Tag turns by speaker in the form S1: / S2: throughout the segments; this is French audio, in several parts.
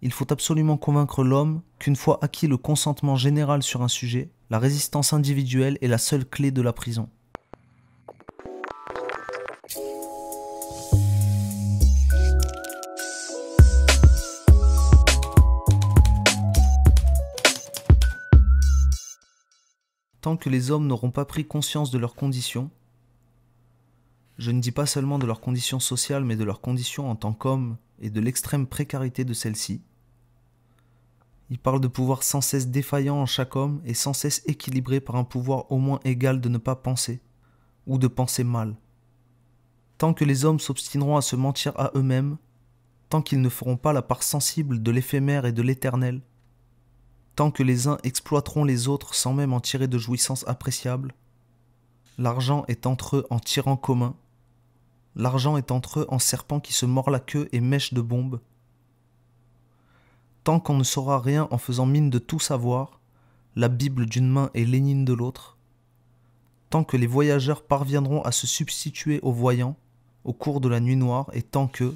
S1: il faut absolument convaincre l'homme qu'une fois acquis le consentement général sur un sujet, la résistance individuelle est la seule clé de la prison. Tant que les hommes n'auront pas pris conscience de leurs conditions, je ne dis pas seulement de leurs conditions sociales, mais de leurs conditions en tant qu'hommes et de l'extrême précarité de celles-ci, il parle de pouvoir sans cesse défaillant en chaque homme et sans cesse équilibré par un pouvoir au moins égal de ne pas penser, ou de penser mal. Tant que les hommes s'obstineront à se mentir à eux-mêmes, tant qu'ils ne feront pas la part sensible de l'éphémère et de l'éternel, tant que les uns exploiteront les autres sans même en tirer de jouissance appréciable, l'argent est entre eux en tyran commun, l'argent est entre eux en serpent qui se mord la queue et mèche de bombes, Tant qu'on ne saura rien en faisant mine de tout savoir, la Bible d'une main et Lénine de l'autre, tant que les voyageurs parviendront à se substituer aux voyants au cours de la nuit noire et tant que,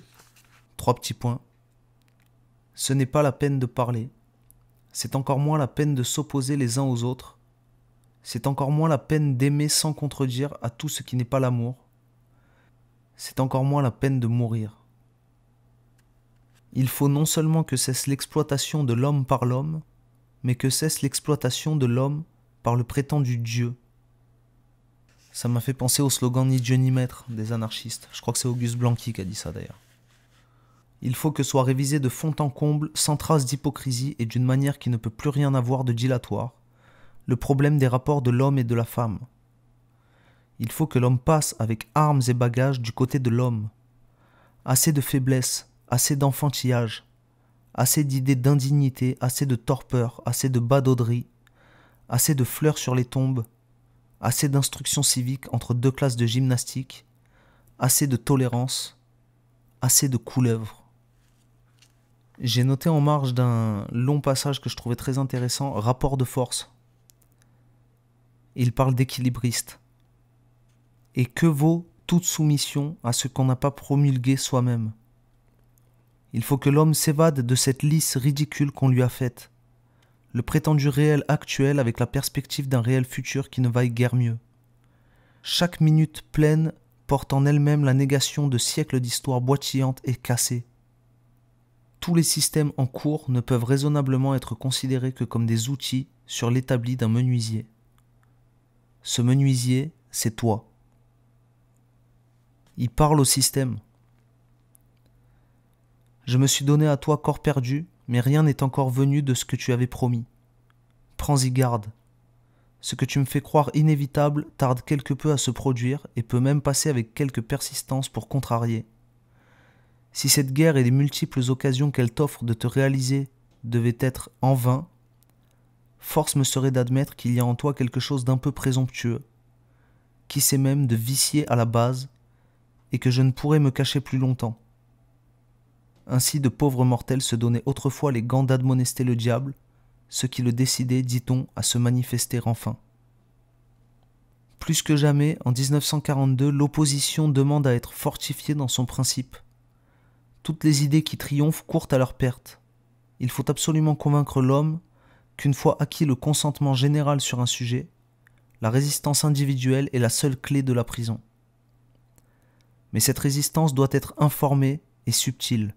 S1: trois petits points, ce n'est pas la peine de parler, c'est encore moins la peine de s'opposer les uns aux autres, c'est encore moins la peine d'aimer sans contredire à tout ce qui n'est pas l'amour, c'est encore moins la peine de mourir il faut non seulement que cesse l'exploitation de l'homme par l'homme, mais que cesse l'exploitation de l'homme par le prétendu Dieu. Ça m'a fait penser au slogan Ni Dieu ni maître des anarchistes. Je crois que c'est Auguste Blanqui qui a dit ça d'ailleurs. Il faut que soit révisé de fond en comble, sans trace d'hypocrisie et d'une manière qui ne peut plus rien avoir de dilatoire, le problème des rapports de l'homme et de la femme. Il faut que l'homme passe avec armes et bagages du côté de l'homme. Assez de faiblesse, assez d'enfantillage, assez d'idées d'indignité, assez de torpeur, assez de badauderie, assez de fleurs sur les tombes, assez d'instruction civique entre deux classes de gymnastique, assez de tolérance, assez de couleuvre. J'ai noté en marge d'un long passage que je trouvais très intéressant, rapport de force. Il parle d'équilibriste. Et que vaut toute soumission à ce qu'on n'a pas promulgué soi-même il faut que l'homme s'évade de cette lisse ridicule qu'on lui a faite. Le prétendu réel actuel avec la perspective d'un réel futur qui ne vaille guère mieux. Chaque minute pleine porte en elle-même la négation de siècles d'histoire boitillante et cassée. Tous les systèmes en cours ne peuvent raisonnablement être considérés que comme des outils sur l'établi d'un menuisier. Ce menuisier, c'est toi. Il parle au système. Je me suis donné à toi corps perdu, mais rien n'est encore venu de ce que tu avais promis. Prends-y garde. Ce que tu me fais croire inévitable tarde quelque peu à se produire et peut même passer avec quelque persistance pour contrarier. Si cette guerre et les multiples occasions qu'elle t'offre de te réaliser devaient être en vain, force me serait d'admettre qu'il y a en toi quelque chose d'un peu présomptueux, qui sait même de vicier à la base, et que je ne pourrais me cacher plus longtemps. Ainsi de pauvres mortels se donnaient autrefois les gants d'admonester le diable, ce qui le décidait, dit-on, à se manifester enfin. Plus que jamais, en 1942, l'opposition demande à être fortifiée dans son principe. Toutes les idées qui triomphent courent à leur perte. Il faut absolument convaincre l'homme qu'une fois acquis le consentement général sur un sujet, la résistance individuelle est la seule clé de la prison. Mais cette résistance doit être informée et subtile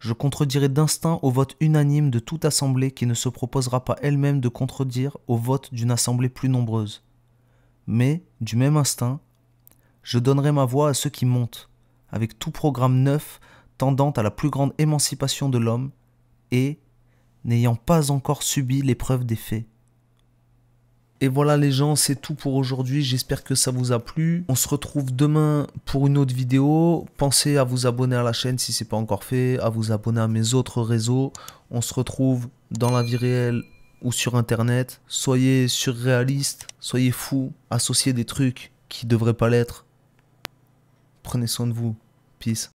S1: je contredirai d'instinct au vote unanime de toute assemblée qui ne se proposera pas elle-même de contredire au vote d'une assemblée plus nombreuse. Mais, du même instinct, je donnerai ma voix à ceux qui montent, avec tout programme neuf tendant à la plus grande émancipation de l'homme et n'ayant pas encore subi l'épreuve des faits. Et voilà les gens, c'est tout pour aujourd'hui. J'espère que ça vous a plu. On se retrouve demain pour une autre vidéo. Pensez à vous abonner à la chaîne si ce c'est pas encore fait, à vous abonner à mes autres réseaux. On se retrouve dans la vie réelle ou sur internet. Soyez surréaliste, soyez fou, associez des trucs qui devraient pas l'être. Prenez soin de vous. Peace.